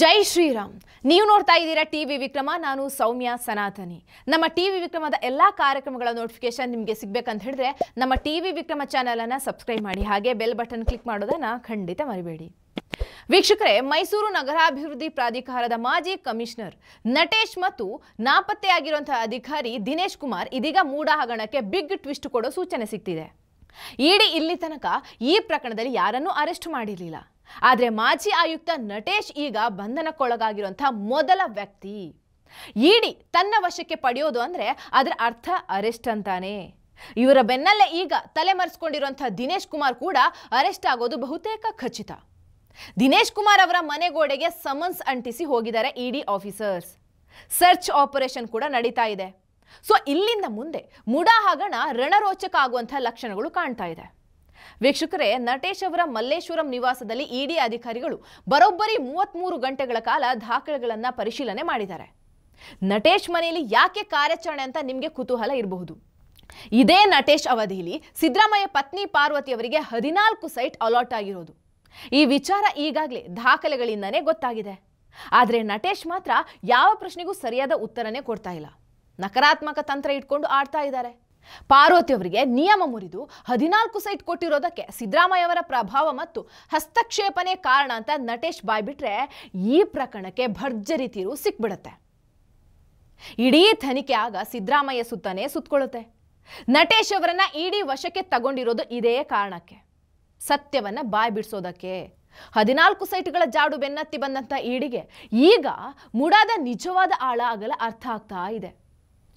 ಜೈ ಶ್ರೀರಾಮ್ ನೀವು ನೋಡ್ತಾ ಇದ್ದೀರಾ ಟಿ ವಿ ವಿಕ್ರಮ ನಾನು ಸೌಮ್ಯ ಸನಾತನಿ ನಮ್ಮ ಟಿ ವಿ ವಿಕ್ರಮದ ಎಲ್ಲ ಕಾರ್ಯಕ್ರಮಗಳ ನೋಟಿಫಿಕೇಶನ್ ನಿಮಗೆ ಸಿಗಬೇಕಂತ ಹೇಳಿದ್ರೆ ನಮ್ಮ ಟಿ ವಿ ವಿಕ್ರಮ ಚಾನಲನ್ನು ಸಬ್ಸ್ಕ್ರೈಬ್ ಮಾಡಿ ಹಾಗೆ ಬೆಲ್ ಬಟನ್ ಕ್ಲಿಕ್ ಮಾಡೋದನ್ನು ಖಂಡಿತ ಮರಿಬೇಡಿ ವೀಕ್ಷಕರೇ ಮೈಸೂರು ನಗರಾಭಿವೃದ್ಧಿ ಪ್ರಾಧಿಕಾರದ ಮಾಜಿ ಕಮಿಷನರ್ ನಟೇಶ್ ಮತ್ತು ನಾಪತ್ತೆಯಾಗಿರುವಂತಹ ಅಧಿಕಾರಿ ದಿನೇಶ್ ಕುಮಾರ್ ಇದೀಗ ಮೂಡ ಹಗರಣಕ್ಕೆ ಬಿಗ್ ಟ್ವಿಸ್ಟ್ ಕೊಡೋ ಸೂಚನೆ ಸಿಕ್ತಿದೆ ಇಡೀ ಇಲ್ಲಿ ತನಕ ಈ ಪ್ರಕರಣದಲ್ಲಿ ಯಾರನ್ನೂ ಅರೆಸ್ಟ್ ಮಾಡಿರಲಿಲ್ಲ ಆದರೆ ಮಾಜಿ ಆಯುಕ್ತ ನಟೇಶ್ ಈಗ ಬಂಧನಕ್ಕೊಳಗಾಗಿರುವಂಥ ಮೊದಲ ವ್ಯಕ್ತಿ ಇಡಿ ತನ್ನ ವಶಕ್ಕೆ ಪಡೆಯೋದು ಅಂದರೆ ಅದರ ಅರ್ಥ ಅರೆಸ್ಟ್ ಅಂತಾನೆ ಇವರ ಬೆನ್ನಲ್ಲೇ ಈಗ ತಲೆಮರೆಸ್ಕೊಂಡಿರುವಂಥ ದಿನೇಶ್ ಕುಮಾರ್ ಕೂಡ ಅರೆಸ್ಟ್ ಆಗೋದು ಬಹುತೇಕ ಖಚಿತ ದಿನೇಶ್ ಕುಮಾರ್ ಅವರ ಮನೆಗೋಡೆಗೆ ಸಮನ್ಸ್ ಅಂಟಿಸಿ ಹೋಗಿದ್ದಾರೆ ಇಡಿ ಆಫೀಸರ್ಸ್ ಸರ್ಚ್ ಆಪರೇಷನ್ ಕೂಡ ನಡೀತಾ ಇದೆ ಸೊ ಇಲ್ಲಿಂದ ಮುಂದೆ ಮುಡಾ ಹಗಣ ರಣರೋಚಕ ಆಗುವಂಥ ಲಕ್ಷಣಗಳು ಕಾಣ್ತಾ ಇದೆ ವೀಕ್ಷಕರೇ ನಟೇಶ್ ಅವರ ಮಲ್ಲೇಶ್ವರಂ ನಿವಾಸದಲ್ಲಿ ಇಡಿ ಅಧಿಕಾರಿಗಳು ಬರೋಬ್ಬರಿ ಮೂವತ್ಮೂರು ಗಂಟೆಗಳ ಕಾಲ ದಾಖಲೆಗಳನ್ನು ಪರಿಶೀಲನೆ ಮಾಡಿದ್ದಾರೆ ನಟೇಶ್ ಮನೆಯಲ್ಲಿ ಯಾಕೆ ಕಾರ್ಯಾಚರಣೆ ಅಂತ ನಿಮಗೆ ಕುತೂಹಲ ಇರಬಹುದು ಇದೇ ನಟೇಶ್ ಅವಧಿಯಲ್ಲಿ ಸಿದ್ದರಾಮಯ್ಯ ಪತ್ನಿ ಪಾರ್ವತಿ ಅವರಿಗೆ ಹದಿನಾಲ್ಕು ಸೈಟ್ ಅಲಾಟ್ ಆಗಿರೋದು ಈ ವಿಚಾರ ಈಗಾಗಲೇ ದಾಖಲೆಗಳಿಂದನೇ ಗೊತ್ತಾಗಿದೆ ಆದರೆ ನಟೇಶ್ ಮಾತ್ರ ಯಾವ ಪ್ರಶ್ನೆಗೂ ಸರಿಯಾದ ಉತ್ತರನೇ ಕೊಡ್ತಾ ಇಲ್ಲ ನಕಾರಾತ್ಮಕ ತಂತ್ರ ಇಟ್ಕೊಂಡು ಆಡ್ತಾ ಇದ್ದಾರೆ ಪಾರ್ವತಿ ಅವರಿಗೆ ನಿಯಮ ಮುರಿದು ಹದಿನಾಲ್ಕು ಸೈಟ್ ಕೊಟ್ಟಿರೋದಕ್ಕೆ ಅವರ ಪ್ರಭಾವ ಮತ್ತು ಹಸ್ತಕ್ಷೇಪನೆ ಕಾರಣ ಅಂತ ನಟೇಶ್ ಬಾಯ್ಬಿಟ್ರೆ ಈ ಪ್ರಕರಣಕ್ಕೆ ಭರ್ಜರಿ ತೀರು ಸಿಕ್ಬಿಡತ್ತೆ ಇಡೀ ತನಿಖೆ ಆಗ ಸಿದ್ದರಾಮಯ್ಯ ಸುತ್ತನೇ ಸುತ್ತಕೊಳ್ಳುತ್ತೆ ನಟೇಶ್ ಅವರನ್ನ ಇಡೀ ವಶಕ್ಕೆ ತಗೊಂಡಿರೋದು ಇದೇ ಕಾರಣಕ್ಕೆ ಸತ್ಯವನ್ನ ಬಾಯ್ ಬಿಡಿಸೋದಕ್ಕೆ ಹದಿನಾಲ್ಕು ಸೈಟ್ಗಳ ಜಾಡು ಬೆನ್ನತ್ತಿ ಬಂದಂಥ ಈಡಿಗೆ ಈಗ ಮುಡಾದ ನಿಜವಾದ ಆಳ ಆಗಲ ಅರ್ಥ ಆಗ್ತಾ ಇದೆ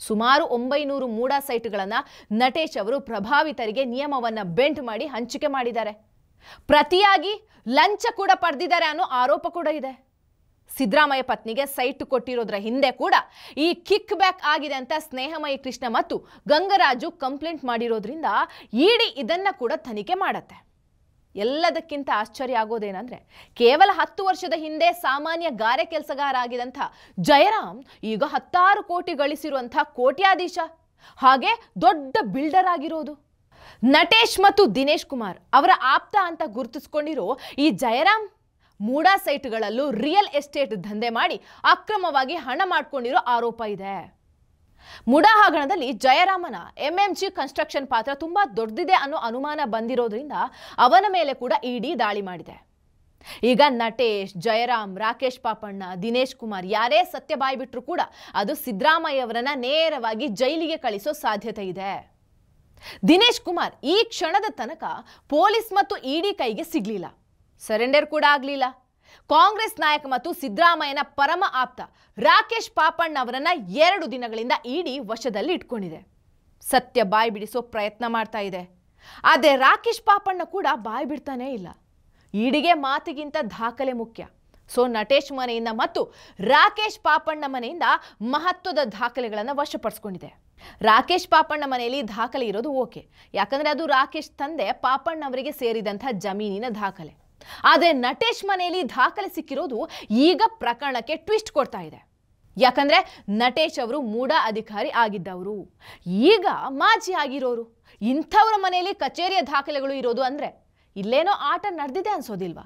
ಸುಮಾರು ಒಂಬೈನೂರು ಮೂಡಾ ಸೈಟ್ಗಳನ್ನು ನಟೇಶ್ ಅವರು ಪ್ರಭಾವಿತರಿಗೆ ನಿಯಮವನ್ನು ಬೆಂಟ್ ಮಾಡಿ ಹಂಚಿಕೆ ಮಾಡಿದ್ದಾರೆ ಪ್ರತಿಯಾಗಿ ಲಂಚ ಕೂಡ ಪಡೆದಿದ್ದಾರೆ ಅನ್ನೋ ಆರೋಪ ಕೂಡ ಇದೆ ಸಿದ್ದರಾಮಯ್ಯ ಪತ್ನಿಗೆ ಸೈಟ್ ಕೊಟ್ಟಿರೋದ್ರ ಹಿಂದೆ ಕೂಡ ಈ ಕಿಕ್ ಬ್ಯಾಕ್ ಆಗಿದೆ ಅಂತ ಸ್ನೇಹಮಯಿ ಕೃಷ್ಣ ಮತ್ತು ಗಂಗರಾಜು ಕಂಪ್ಲೇಂಟ್ ಮಾಡಿರೋದ್ರಿಂದ ಇಡಿ ಇದನ್ನ ಕೂಡ ತನಿಖೆ ಮಾಡತ್ತೆ ಎಲ್ಲದಕ್ಕಿಂತ ಆಶ್ಚರ್ಯ ಆಗೋದೇನಂದ್ರೆ ಕೇವಲ ಹತ್ತು ವರ್ಷದ ಹಿಂದೆ ಸಾಮಾನ್ಯ ಗಾರೆ ಕೆಲಸಗಾರ ಆಗಿದಂಥ ಜಯರಾಮ್ ಈಗ ಹತ್ತಾರು ಕೋಟಿ ಗಳಿಸಿರುವಂಥ ಕೋಟ್ಯಾಧೀಶ ಹಾಗೆ ದೊಡ್ಡ ಬಿಲ್ಡರ್ ಆಗಿರೋದು ನಟೇಶ್ ಮತ್ತು ದಿನೇಶ್ ಕುಮಾರ್ ಅವರ ಆಪ್ತ ಅಂತ ಗುರುತಿಸ್ಕೊಂಡಿರೋ ಈ ಜಯರಾಮ್ ಮೂಡಾ ಸೈಟ್ಗಳಲ್ಲೂ ರಿಯಲ್ ಎಸ್ಟೇಟ್ ದಂಧೆ ಮಾಡಿ ಅಕ್ರಮವಾಗಿ ಹಣ ಮಾಡ್ಕೊಂಡಿರೋ ಆರೋಪ ಇದೆ ಮುಡಹಾಗಣದಲ್ಲಿ ಜಯರಾಮನ ಎಂಎಂಜಿ ಕನ್ಸ್ಟ್ರಕ್ಷನ್ ಪಾತ್ರ ತುಂಬಾ ದೊಡ್ಡದಿದೆ ಅನ್ನೋ ಅನುಮಾನ ಬಂದಿರೋದ್ರಿಂದ ಅವನ ಮೇಲೆ ಕೂಡ ಇಡಿ ದಾಳಿ ಮಾಡಿದೆ ಈಗ ನಟೇಶ್ ಜಯರಾಮ್ ರಾಕೇಶ್ ಪಾಪಣ್ಣ ದಿನೇಶ್ ಕುಮಾರ್ ಯಾರೇ ಸತ್ಯ ಬಾಯ್ಬಿಟ್ರೂ ಕೂಡ ಅದು ಸಿದ್ದರಾಮಯ್ಯವರನ್ನ ನೇರವಾಗಿ ಜೈಲಿಗೆ ಕಳಿಸೋ ಸಾಧ್ಯತೆ ಇದೆ ದಿನೇಶ್ ಕುಮಾರ್ ಈ ಕ್ಷಣದ ತನಕ ಪೊಲೀಸ್ ಮತ್ತು ಇಡಿ ಕೈಗೆ ಸಿಗ್ಲಿಲ್ಲ ಸರೆಂಡರ್ ಕೂಡ ಆಗಲಿಲ್ಲ ಕಾಂಗ್ರೆಸ್ ನಾಯಕ ಮತ್ತು ಸಿದ್ದರಾಮಯ್ಯನ ಪರಮ ಆಪ್ತ ರಾಕೇಶ್ ಪಾಪಣ್ಣ ಅವರನ್ನ ಎರಡು ದಿನಗಳಿಂದ ಇಡಿ ವಶದಲ್ಲಿ ಇಟ್ಕೊಂಡಿದೆ ಸತ್ಯ ಬಾಯಿ ಬಿಡಿಸೋ ಪ್ರಯತ್ನ ಮಾಡ್ತಾ ಇದೆ ಆದರೆ ರಾಕೇಶ್ ಪಾಪಣ್ಣ ಕೂಡ ಬಾಯಿ ಬಿಡ್ತಾನೆ ಇಲ್ಲ ಇಡಿಗೆ ಮಾತಿಗಿಂತ ದಾಖಲೆ ಮುಖ್ಯ ಸೊ ನಟೇಶ್ ಮನೆಯಿಂದ ಮತ್ತು ರಾಕೇಶ್ ಪಾಪಣ್ಣ ಮನೆಯಿಂದ ಮಹತ್ವದ ದಾಖಲೆಗಳನ್ನು ವಶಪಡಿಸ್ಕೊಂಡಿದೆ ರಾಕೇಶ್ ಪಾಪಣ್ಣ ಮನೆಯಲ್ಲಿ ದಾಖಲೆ ಇರೋದು ಓಕೆ ಯಾಕಂದ್ರೆ ಅದು ರಾಕೇಶ್ ತಂದೆ ಪಾಪಣ್ಣವರಿಗೆ ಸೇರಿದಂತಹ ಸೇರಿದಂಥ ಜಮೀನಿನ ದಾಖಲೆ ಆದರೆ ನಟೇಶ್ ಮನೆಯಲ್ಲಿ ದಾಖಲೆ ಸಿಕ್ಕಿರೋದು ಈಗ ಪ್ರಕರಣಕ್ಕೆ ಟ್ವಿಸ್ಟ್ ಕೊಡ್ತಾ ಇದೆ ಯಾಕಂದ್ರೆ ನಟೇಶ್ ಅವರು ಮೂಢ ಅಧಿಕಾರಿ ಆಗಿದ್ದವರು ಈಗ ಮಾಜಿ ಆಗಿರೋರು ಇಂಥವ್ರ ಮನೆಯಲ್ಲಿ ಕಚೇರಿಯ ದಾಖಲೆಗಳು ಇರೋದು ಅಂದ್ರೆ ಇಲ್ಲೇನೋ ಆಟ ನಡೆದಿದೆ ಅನ್ಸೋದಿಲ್ವಾ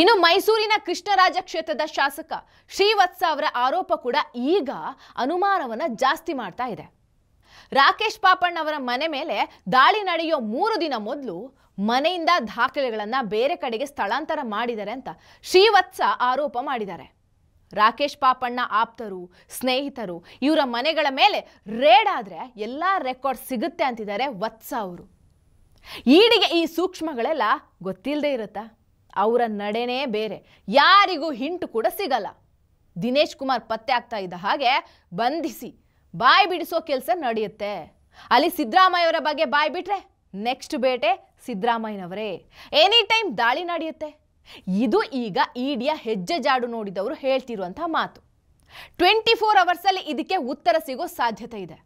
ಇನ್ನು ಮೈಸೂರಿನ ಕೃಷ್ಣರಾಜ ಕ್ಷೇತ್ರದ ಶಾಸಕ ಶ್ರೀವತ್ಸ ಅವರ ಆರೋಪ ಕೂಡ ಈಗ ಅನುಮಾನವನ್ನ ಜಾಸ್ತಿ ಮಾಡ್ತಾ ಇದೆ ರಾಕೇಶ್ ಪಾಪಣ್ಣ ಅವರ ಮನೆ ಮೇಲೆ ದಾಳಿ ನಡೆಯೋ ಮೂರು ದಿನ ಮೊದಲು ಮನೆಯಿಂದ ದಾಖಲೆಗಳನ್ನು ಬೇರೆ ಕಡೆಗೆ ಸ್ಥಳಾಂತರ ಮಾಡಿದ್ದಾರೆ ಅಂತ ಶ್ರೀವತ್ಸ ಆರೋಪ ಮಾಡಿದ್ದಾರೆ ರಾಕೇಶ್ ಪಾಪಣ್ಣ ಆಪ್ತರು ಸ್ನೇಹಿತರು ಇವರ ಮನೆಗಳ ಮೇಲೆ ರೇಡ್ ಆದರೆ ಎಲ್ಲ ರೆಕಾರ್ಡ್ ಸಿಗುತ್ತೆ ಅಂತಿದ್ದಾರೆ ವತ್ಸ ಅವರು ಈಡಿಗೆ ಈ ಸೂಕ್ಷ್ಮಗಳೆಲ್ಲ ಗೊತ್ತಿಲ್ಲದೆ ಇರುತ್ತಾ ಅವರ ನಡೆನೇ ಬೇರೆ ಯಾರಿಗೂ ಹಿಂಟು ಕೂಡ ಸಿಗಲ್ಲ ದಿನೇಶ್ ಕುಮಾರ್ ಪತ್ತೆ ಆಗ್ತಾ ಇದ್ದ ಹಾಗೆ ಬಂಧಿಸಿ ಬಾಯಿ ಬಿಡಿಸೋ ಕೆಲಸ ನಡೆಯುತ್ತೆ ಅಲ್ಲಿ ಸಿದ್ದರಾಮಯ್ಯವರ ಬಗ್ಗೆ ಬಾಯಿ ಬಿಟ್ಟರೆ ನೆಕ್ಸ್ಟ್ ಬೇಟೆ ಸಿದ್ದರಾಮಯ್ಯನವರೇ ಎನಿ ಟೈಮ್ ದಾಳಿ ನಡೆಯುತ್ತೆ ಇದು ಈಗ ಇಡಿಯ e ಹೆಜ್ಜೆ ಜಾಡು ನೋಡಿದವರು ಹೇಳ್ತಿರುವಂತಹ ಮಾತು ಟ್ವೆಂಟಿ ಫೋರ್ ಅವರ್ಸಲ್ಲಿ ಇದಕ್ಕೆ ಉತ್ತರ ಸಿಗೋ ಸಾಧ್ಯತೆ ಇದೆ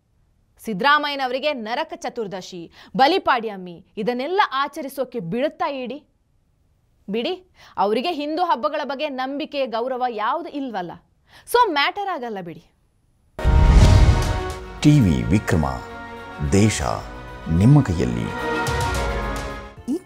ಸಿದ್ದರಾಮಯ್ಯನವರಿಗೆ ನರಕ ಚತುರ್ದಶಿ ಬಲಿಪಾಡ್ಯಮ್ಮಿ ಇದನ್ನೆಲ್ಲ ಆಚರಿಸೋಕೆ ಬಿಡುತ್ತಾ ಇಡಿ e ಬಿಡಿ ಅವರಿಗೆ ಹಿಂದೂ ಹಬ್ಬಗಳ ಬಗ್ಗೆ ನಂಬಿಕೆ ಗೌರವ ಯಾವುದು ಇಲ್ವಲ್ಲ ಸೊ ಮ್ಯಾಟರ್ ಆಗಲ್ಲ ಬಿಡಿ ಟಿವಿ ವಿಕ್ರಮ ದೇಶ ನಿಮ್ಮ ಕೈಯಲ್ಲಿ